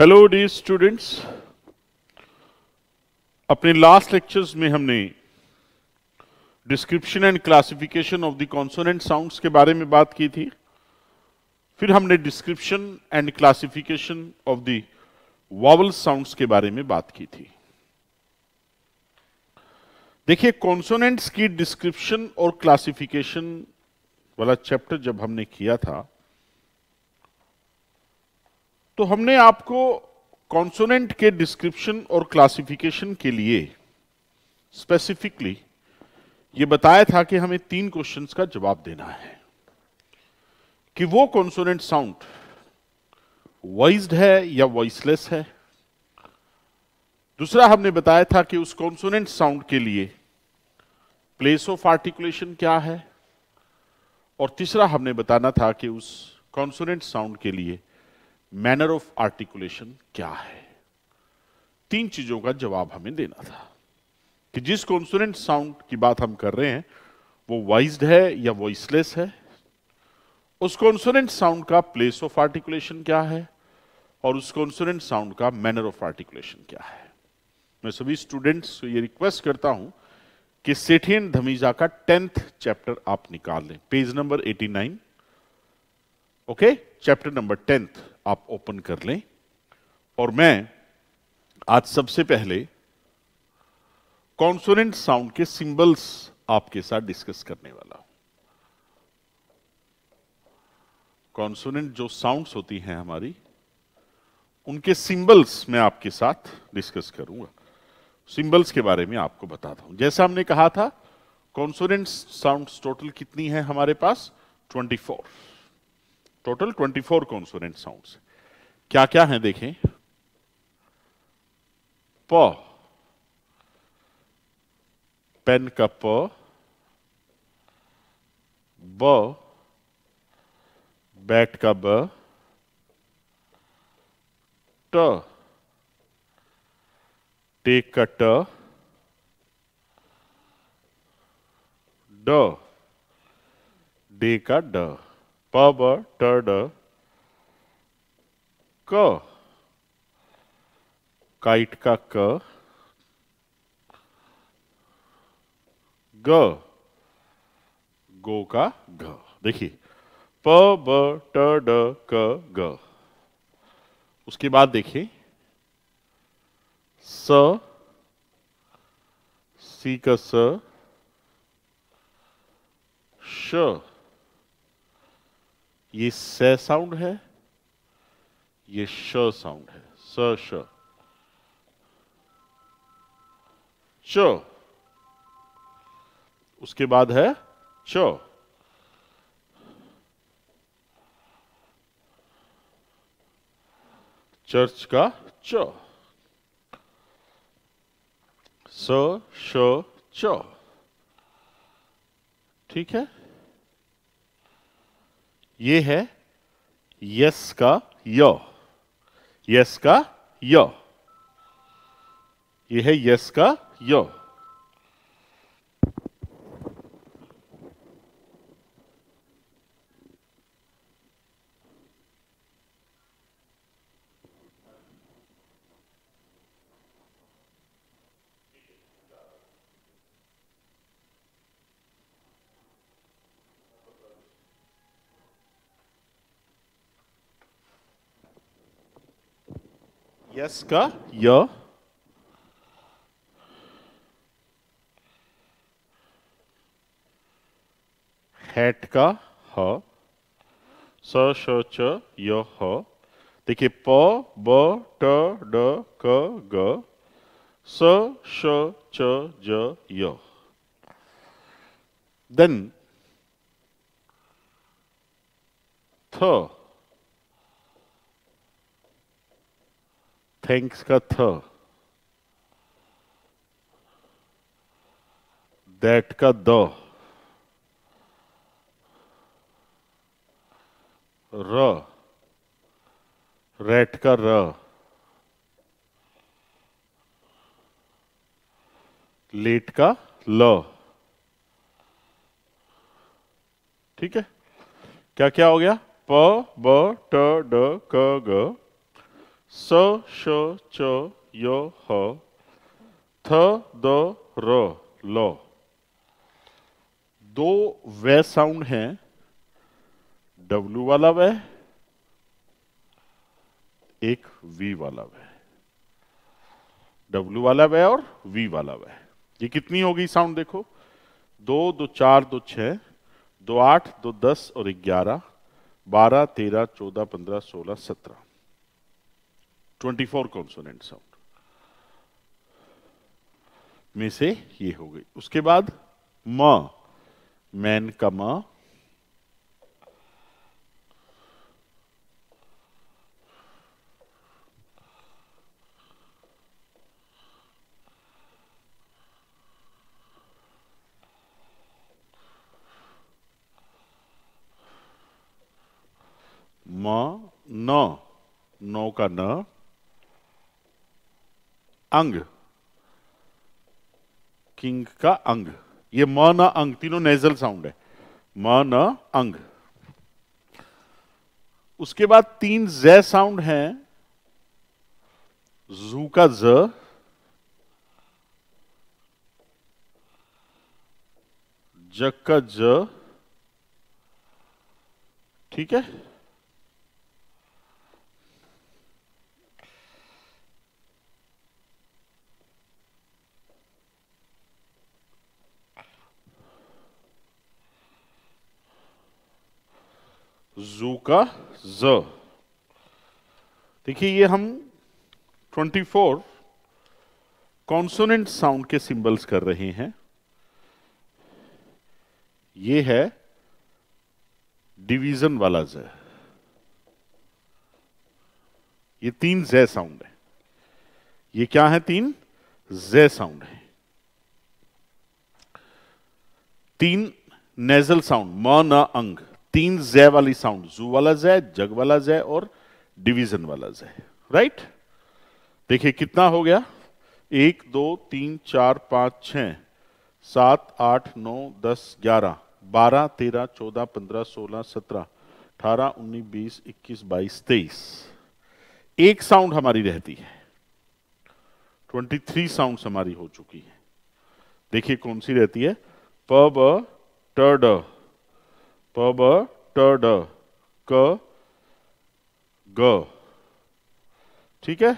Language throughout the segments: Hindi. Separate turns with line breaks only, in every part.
हेलो डी स्टूडेंट्स अपने लास्ट लेक्चर्स में हमने description and classification of the consonant sounds के बारे में बात की थी फिर हमने description and classification of the vowel sounds के बारे में बात की थी देखिए कॉन्सोनेंट्स की डिस्क्रिप्शन और क्लासिफिकेशन वाला चैप्टर जब हमने किया था तो हमने आपको कॉन्सोनेंट के डिस्क्रिप्शन और क्लासिफिकेशन के लिए स्पेसिफिकली ये बताया था कि हमें तीन क्वेश्चंस का जवाब देना है कि वो कॉन्सोनेंट साउंड वॉइस्ड है या वॉइसलेस है दूसरा हमने बताया था कि उस कॉन्सोनेंट साउंड के लिए प्लेस ऑफ आर्टिकुलेशन क्या है और तीसरा हमने बताना था कि उस कॉन्सोनेंट साउंड के लिए मैनर ऑफ आर्टिकुलेशन क्या है तीन चीजों का जवाब हमें देना था कि जिस कॉन्सोनेंट साउंड की बात हम कर रहे हैं वो वॉइस्ड है या वॉइसलेस है उस कॉन्सोनेंट साउंड का प्लेस ऑफ आर्टिकुलेशन क्या है और उस कॉन्सोनेंट साउंड का मैनर ऑफ आर्टिकुलेशन क्या है मैं सभी स्टूडेंट्स को ये रिक्वेस्ट करता हूं कि सेठियन धमीजा का टेंथ चैप्टर आप निकाल लें page number 89 okay okay? Chapter number tenth आप ओपन कर लें और मैं आज सबसे पहले कॉन्सोनेंट साउंड के सिंबल्स आपके साथ डिस्कस करने वाला हूं कॉन्सोनेंट जो साउंड्स होती हैं हमारी उनके सिंबल्स मैं आपके साथ डिस्कस करूंगा सिंबल्स के बारे में आपको बताता हूं जैसा हमने कहा था कॉन्सोनेंट साउंड्स टोटल कितनी है हमारे पास 24 टोटल 24 कॉन्सोनेंट साउंड्स क्या क्या है देखें प पेन का प ब बैट का ब ट टेक का ट डे का ड प ब ट ड क काइट का क ग गो का घ देखिए प ब ट ड क ग उसके बाद देखिए स सी का स श ये स साउंड है ये श साउंड है स श च उसके बाद है च चर्च का च स श च ठीक है ये है यस का यो यस का यो ये है यस का य यस का य हैट का ह स श च य ह देखिए प ब ट ड क ग स श च ज य देन थ थैंक्स का थ दैट का द र रेट का र लेट का ल ठीक है क्या क्या हो गया प ब ट ड क ग So, sho, cho, yo, ho. Th, do, ro, lo. दो वे साउंड हैं डब्लू वाला वे एक वी वाला वे डब्लू वाला वे और वी वाला वे ये कितनी होगी साउंड देखो दो दो चार दो छ दो आठ दो दस और ग्यारह बारह तेरह चौदह पंद्रह सोलह सत्रह 24 कॉन्सोनेंट साउंड में से ये हो गई उसके बाद म मैन का म न नौ का न अंग किंग का अंग ये म न अंग तीनों नेजल साउंड है म न अंग उसके बाद तीन ज साउंड हैं जू का ज जग का ज ठीक है जू का ज देखिए ये हम 24 कॉन्सोनेंट साउंड के सिंबल्स कर रहे हैं ये है डिवीजन वाला ज ये तीन जय साउंड है ये क्या है तीन जय साउंड है तीन नेजल साउंड म न अंग तीन जय वाली साउंड जू वाला जय जग वाला जय और डिवीजन वाला जय राइट देखिए कितना हो गया एक दो तीन चार पांच छ सात आठ नौ दस ग्यारह बारह तेरह चौदह पंद्रह सोलह सत्रह अठारह उन्नीस बीस इक्कीस बाईस तेईस एक साउंड हमारी रहती है ट्वेंटी थ्री साउंड हमारी हो चुकी है देखिए कौन सी रहती है प ब ट ड प ब ट ड क ग ठीक है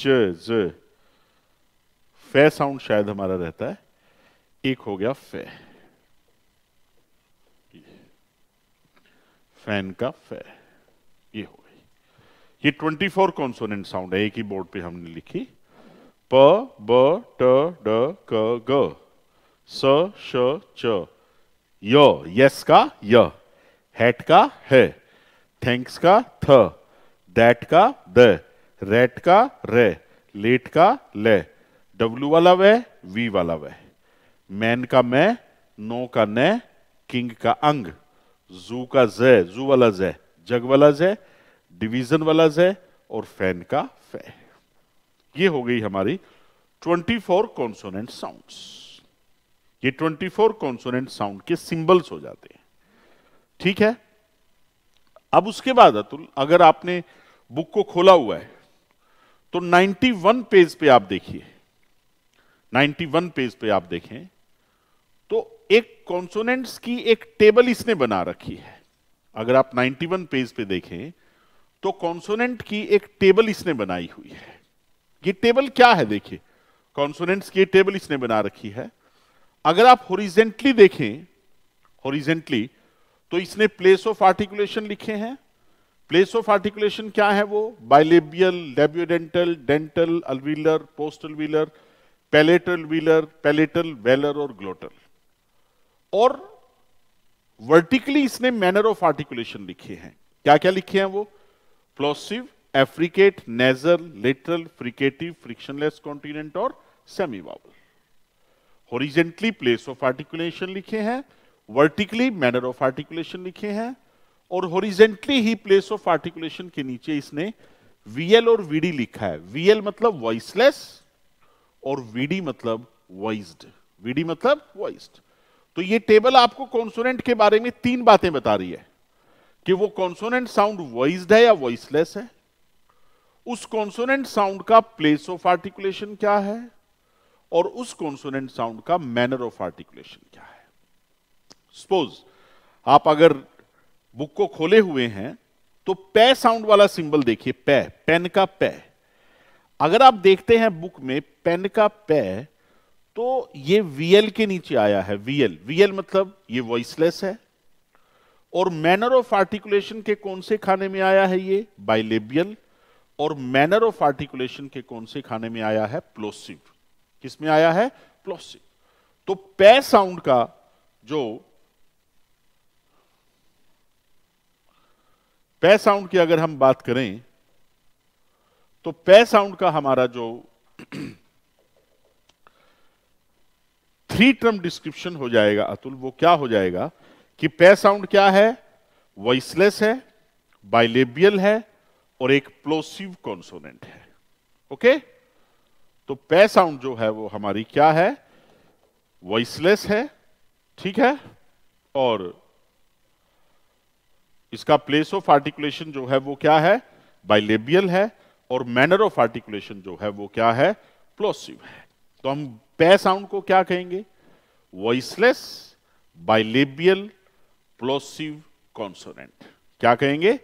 च ज फे साउंड शायद हमारा रहता है एक हो गया फे फैन का फे ये हो गई ये ट्वेंटी फोर कॉन्सोनेंट साउंड है एक ही बोर्ड पे हमने लिखी प ब ट ड क ग स श च यो यस का य हैट का है थैंक्स का थ दैट का द रेट का रे लेट का ले डब्लू वाला वे वी वाला वे मैन का मैं नो का ने किंग का अंग जू का जै जू वाला जै जग वाला जै डिवीजन वाला जे और फैन का फै ये हो गई हमारी 24 फोर कॉन्सोनेंट साउंड्स ये 24 फोर कॉन्सोनेंट साउंड के सिंबल्स हो जाते हैं ठीक है अब उसके बाद अतुल अगर आपने बुक को खोला हुआ है तो 91 पेज पे आप देखिए 91 पेज पे आप देखें तो एक कॉन्सोनेंट्स की एक टेबल इसने बना रखी है अगर आप 91 पेज पे देखें तो कॉन्सोनेंट की एक टेबल इसने बनाई हुई है ये टेबल क्या है देखिए कॉन्सोनेंट्स की टेबल इसने बना रखी है अगर आप होरिजेंटली देखें होरिजेंटली तो इसने प्लेस ऑफ आर्टिकुलेशन लिखे हैं प्लेस ऑफ आर्टिकुलेशन क्या है वो bilabial labiodental dental alveolar post alveolar palatal alveolar palatal velar और ग्लोटल और वर्टिकली इसने मैनर ऑफ आर्टिकुलेशन लिखे हैं क्या क्या लिखे हैं वो plosive affricate nasal lateral fricative frictionless continuant और semi vowel horizontally place of articulation लिखे हैं वर्टिकली मैनर ऑफ आर्टिकुलेशन लिखे हैं और हॉरिजेंटली ही प्लेस ऑफ आर्टिकुलेशन के नीचे इसने वीएल और वीडी लिखा है वीएल मतलब वॉइसलेस और वीडी मतलब वॉइस्ड वीडी मतलब वॉइस्ड तो ये टेबल आपको कॉन्सोनेंट के बारे में तीन बातें बता रही है कि वो कॉन्सोनेंट साउंड वॉइस्ड है या वॉइसलेस है उस कॉन्सोनेंट साउंड का प्लेस ऑफ आर्टिकुलेशन क्या है और उस कॉन्सोनेंट साउंड का मैनर ऑफ आर्टिकुलेशन क्या है सपोज आप अगर बुक को खोले हुए हैं तो पै साउंड वाला सिंबल देखिए पै पेन का पै अगर आप देखते हैं बुक में पेन का पै तो ये वीएल के नीचे आया है वीएल वीएल मतलब ये वॉइसलेस है और मैनर ऑफ आर्टिकुलेशन के कौन से खाने में आया है ये बाइलेबियल और मैनर ऑफ आर्टिकुलेशन के कौन से खाने में आया है प्लोसिव किसमें आया है प्लॉसिक तो पै साउंड का जो पै साउंड की अगर हम बात करें तो पै साउंड का हमारा जो थ्री टर्म डिस्क्रिप्शन हो जाएगा अतुल वो क्या हो जाएगा कि पै साउंड क्या है वॉइसलेस है बाइलेबियल है और एक प्लोसिव कॉन्सोनेंट है ओके okay? तो पै साउंड जो है वो हमारी क्या है वॉइसलेस है ठीक है और इसका प्लेस ऑफ आर्टिकुलेशन जो है वो क्या है बाइलेबियल है और मैनर ऑफ आर्टिकुलेशन जो है वो क्या है प्लोसिव है तो हम पै साउंड को क्या कहेंगे वॉइसलेस बाइलेबियल प्लोसिव कॉन्सोनेंट क्या कहेंगे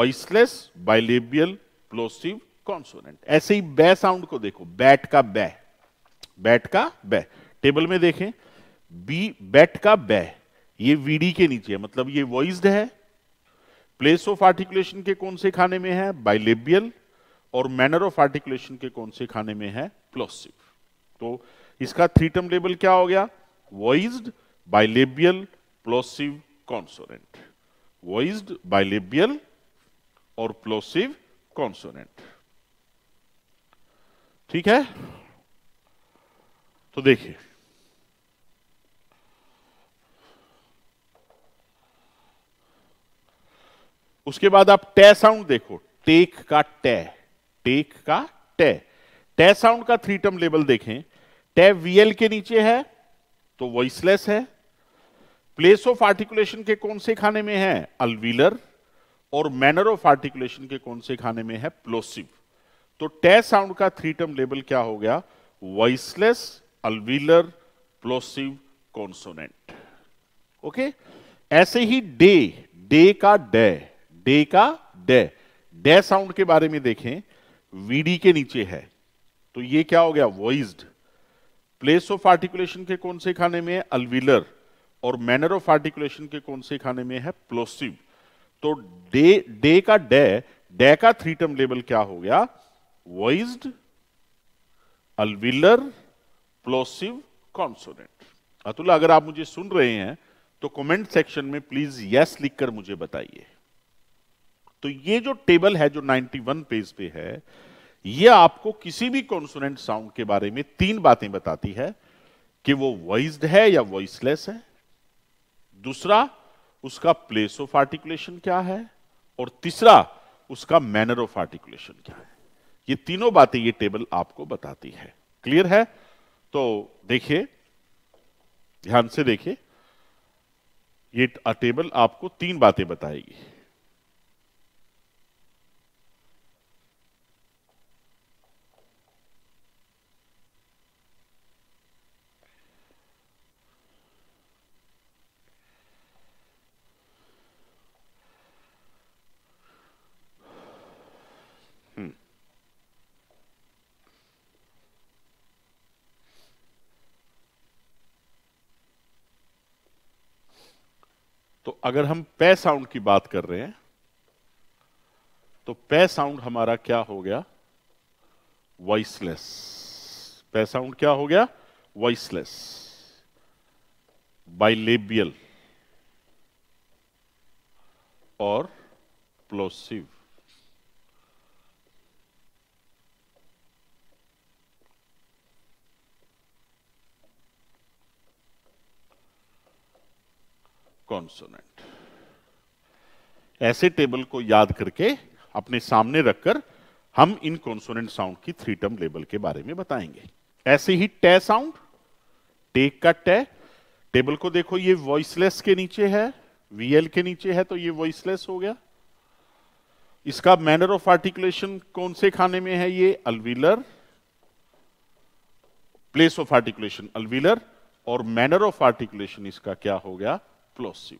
वॉइसलेस बाइलेबियल प्लोसिव कॉन्सोनेंट ऐसे ही बै साउंड को देखो बैट का बै बैट का बै टेबल में देखें बी बैट का बै ये वीडी के नीचे है मतलब ये वॉइस्ड है प्लेस ऑफ आर्टिकुलेशन के कौन से खाने में है बाइलेबियल और मैनर ऑफ आर्टिकुलेशन के कौन से खाने में है प्लोसिव तो इसका थ्री टर्म लेबल क्या हो गया voiced bilabial plosive consonant voiced bilabial और प्लोसिव कॉन्सोनेंट ठीक है तो देखिए उसके बाद आप टै साउंड देखो टेक का टै टेक का टै टे साउंड का थ्री टर्म लेबल देखें टे वीएल के नीचे है तो वॉइसलेस है प्लेस ऑफ आर्टिकुलेशन के कौन से खाने में है अलवीलर और मैनर ऑफ आर्टिकुलेशन के कौन से खाने में है प्लोसिव तो टै साउंड का थ्री टर्म लेबल क्या हो गया voiceless alveolar plosive consonant okay ऐसे ही डे डे का डे डे का डे डे साउंड के बारे में देखें वीडी के नीचे है तो ये क्या हो गया वॉइस्ड प्लेस ऑफ आर्टिकुलेशन के कौन से खाने में है और मैनर ऑफ आर्टिकुलेशन के कौन से खाने में है प्लोसिव तो डे डे का डे डे का थ्री टर्म लेबल क्या हो गया voiced, alveolar, plosive, consonant. Atul अगर आप मुझे सुन रहे हैं तो कमेंट सेक्शन में प्लीज यस लिखकर मुझे बताइए तो ये जो टेबल है जो 91 पेज पे है ये आपको किसी भी कॉन्सोनेंट साउंड के बारे में तीन बातें बताती है कि वो वॉइस्ड है या वॉइसलेस है दूसरा उसका प्लेस ऑफ आर्टिकुलेशन क्या है और तीसरा उसका मैनर ऑफ आर्टिकुलेशन क्या है ये तीनों बातें ये टेबल आपको बताती है क्लियर है तो देखिए ध्यान से देखिए ये टेबल आपको तीन बातें बताएगी अगर हम पे साउंड की बात कर रहे हैं तो पे साउंड हमारा क्या हो गया वॉइसलेस पे साउंड क्या हो गया वॉइसलेस बाइलेबियल और प्लोसिव कॉन्सोनेंट ऐसे टेबल को याद करके अपने सामने रखकर हम इन कॉन्सोनेंट साउंड की थ्री टर्म लेबल के बारे में बताएंगे ऐसे ही टे साउंड टेक का टे टेबल को देखो ये वॉइसलेस के नीचे है वीएल के नीचे है तो ये वॉइसलेस हो गया इसका मैनर ऑफ आर्टिकुलेशन कौन से खाने में है ये alveolar place of articulation alveolar और मैनर ऑफ आर्टिकुलेशन इसका क्या हो गया प्लोसिव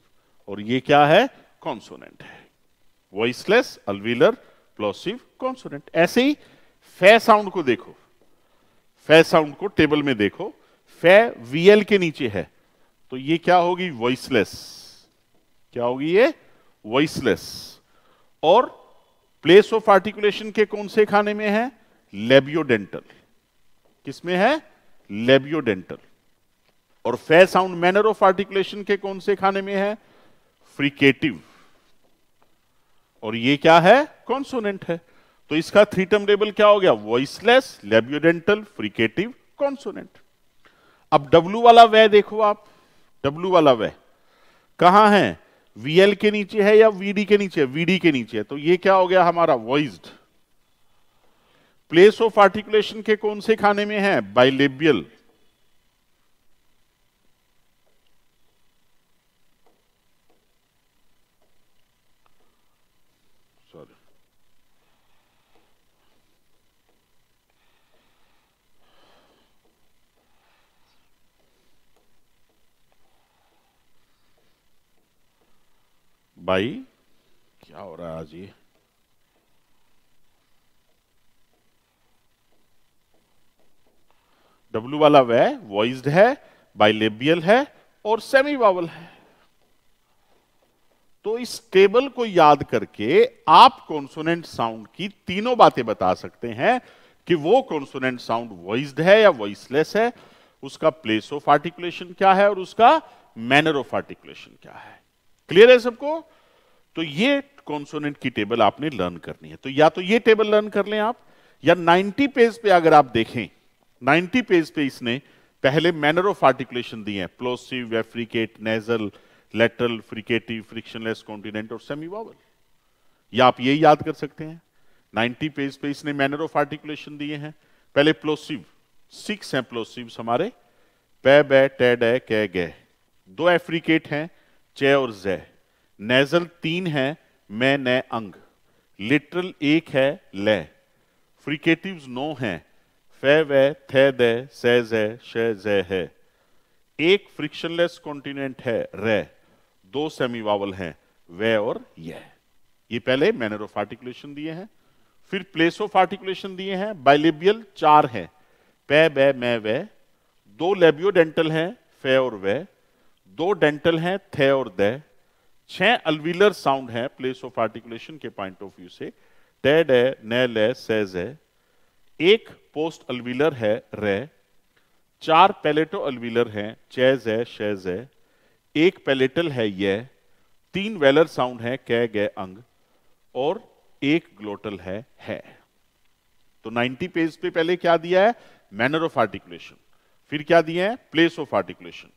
और ये क्या है कॉन्सोनेंट है वॉइसलेस अलवीलर प्लॉसिव कॉन्सोनेंट ऐसे ही फे साउंड को देखो फे साउंड को टेबल में देखो फे वीएल के नीचे है तो ये क्या होगी वॉइसलेस क्या होगी ये वॉइसलेस और प्लेस ऑफ आर्टिकुलेशन के कौन से खाने में है लेबियोडेंटल किसमें है लेबियोडेंटल और फे साउंड मैनर ऑफ आर्टिकुलेशन के कौन से खाने में है फ्रिकेटिव और ये क्या है कॉन्सोनेंट है तो इसका थ्री टर्म लेबल क्या हो गया वॉइसलेस लेबियोडेंटल फ्रिकेटिव कॉन्सोनेंट अब डब्लू वाला वह देखो आप डब्लू वाला वह कहां है वीएल के नीचे है या वीडी के नीचे वीडी के नीचे है तो ये क्या हो गया हमारा वॉइस्ड प्लेस ऑफ आर्टिकुलेशन के कौन से खाने में है बाइलेबियल भाई क्या हो रहा है आज ये डब्ल्यू वाला वह वॉइस्ड है बाइलेबियल है और सेमी वावल है तो इस टेबल को याद करके आप कॉन्सोनेंट साउंड की तीनों बातें बता सकते हैं कि वो कॉन्सोनेंट साउंड वॉइस्ड है या वॉइसलेस है उसका प्लेस ऑफ आर्टिकुलेशन क्या है और उसका मैनर ऑफ आर्टिकुलेशन क्या है क्लियर है सबको तो ये कॉन्सोनेंट की टेबल आपने लर्न करनी है तो या तो ये टेबल लर्न कर लें आप या 90 पेज पे अगर आप देखें 90 पेज पे इसने पहले मैनर ऑफ आर्टिकुलेशन दिए हैं plosive affricate nasal lateral fricative frictionless continuant और सेमी वावल या आप ये याद कर सकते हैं 90 पेज पे इसने मैनर ऑफ आर्टिकुलेशन दिए हैं पहले प्लोसिव सिक्स हैं प्लोसिव हमारे पै बै टे डे कै दो एफ्रिकेट हैं चे और जै नेजल तीन है मैं न अंग लिटरल एक है ले फ्रिकेटिव नौ है फे वे थे दे से जे शे जे है एक फ्रिक्शनलेस कॉन्टिनेंट है रे दो सेमी वावल हैं वे और ये ये पहले मैनर ऑफ आर्टिकुलेशन दिए हैं फिर प्लेस ऑफ आर्टिकुलेशन दिए हैं बाइलेबियल चार हैं पे बे मैं वे दो लेबियोडेंटल हैं फे और वे दो डेंटल हैं थे और दे छह अलवीलर साउंड हैं प्लेस ऑफ आर्टिकुलेशन के पॉइंट ऑफ व्यू से टे डे ने ले सेज है एक पोस्ट अलवीलर है रे चार पैलेटो अलवीलर हैं चेज है शेज है एक पैलेटल है ये तीन वेलर साउंड है कै गए अंग और एक ग्लोटल है है तो 90 पेज पे पहले क्या दिया है मैनर ऑफ आर्टिकुलेशन फिर क्या दिया है प्लेस ऑफ आर्टिकुलेशन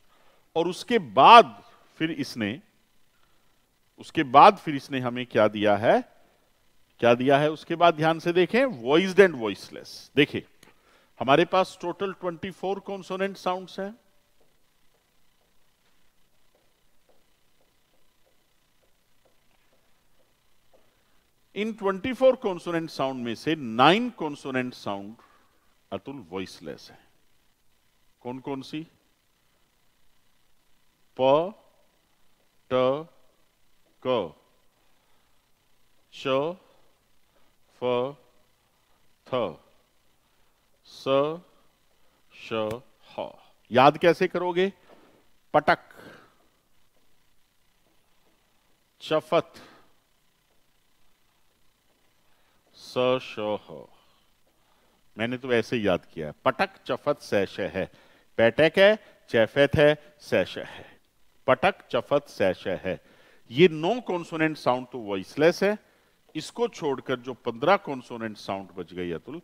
और उसके बाद फिर इसने उसके बाद फिर इसने हमें क्या दिया है क्या दिया है उसके बाद ध्यान से देखें वॉइस एंड वॉइसलेस देखिए हमारे पास टोटल 24 फोर कॉन्सोनेंट साउंड हैं इन 24 फोर कॉन्सोनेंट साउंड में से नाइन कॉन्सोनेंट साउंड अतुल वॉइसलेस है कौन कौन सी प ट क श फ थ स श ह याद कैसे करोगे पटक चफत स श ह मैंने तो ऐसे ही याद किया पटक चफत सैश है पैटक है चैफेत है सैश है पटक चफत सैश है ये नौ कॉन्सोनेंट साउंड तो वॉइसलेस है इसको छोड़कर जो पंद्रह कॉन्सोनेंट साउंड बच गई अतुल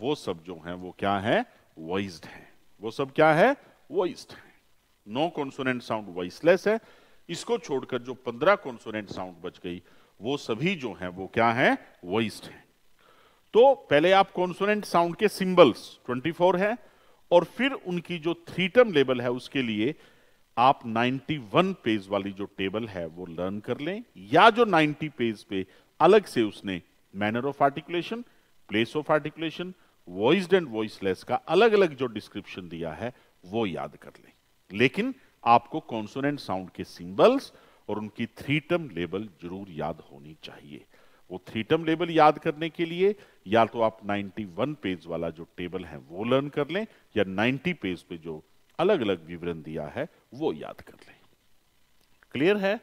वो सब जो है वो क्या है वॉइस्ड है वो सब क्या है वॉइस्ड है नो कॉन्सोनेंट साउंड वॉइसलेस है इसको छोड़कर जो पंद्रह कॉन्सोनेंट साउंड बच गई वो सभी जो है वो क्या है वॉइस्ड है तो पहले आप कॉन्सोनेंट साउंड के सिंबल्स 24 है और फिर उनकी जो थ्री टर्म लेबल है उसके लिए आप 91 पेज वाली जो टेबल है वो लर्न कर लें या जो 90 पेज पे अलग से उसने manner of articulation place of articulation voice and voiceless का अलग अलग जो डिस्क्रिप्शन दिया है वो याद कर लें लेकिन आपको कॉन्सोनेंट साउंड के सिंबल्स और उनकी थ्री टर्म लेबल जरूर याद होनी चाहिए वो थ्री टर्म लेबल याद करने के लिए या तो आप 91 पेज वाला जो टेबल है वो लर्न कर लें या 90 पेज पे जो अलग अलग विवरण दिया है वो याद कर लें क्लियर है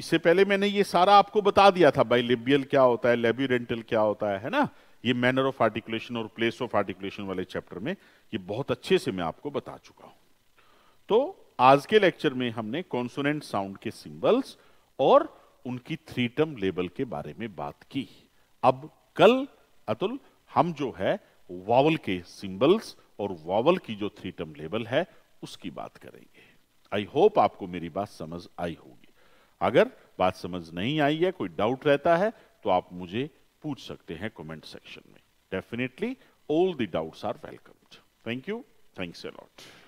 इससे पहले मैंने ये सारा आपको बता दिया था बाई लिबियल क्या होता है लेब्यूरेंटल क्या होता है है ना ये मैनर ऑफ आर्टिकुलेशन और प्लेस ऑफ आर्टिकुलेशन वाले चैप्टर में ये बहुत अच्छे से मैं आपको बता चुका हूं तो आज के लेक्चर में हमने कॉन्सोनेंट साउंड के सिंबल्स और उनकी थ्री टर्म लेबल के बारे में बात की अब कल अतुल हम जो है वावल के सिंबल्स और वॉवल की जो थ्री टर्म लेबल है उसकी बात करेंगे आई होप आपको मेरी बात समझ आई होगी अगर बात समझ नहीं आई है कोई डाउट रहता है तो आप मुझे पूछ सकते हैं कमेंट सेक्शन में definitely all the doubts are welcomed thank you thanks a lot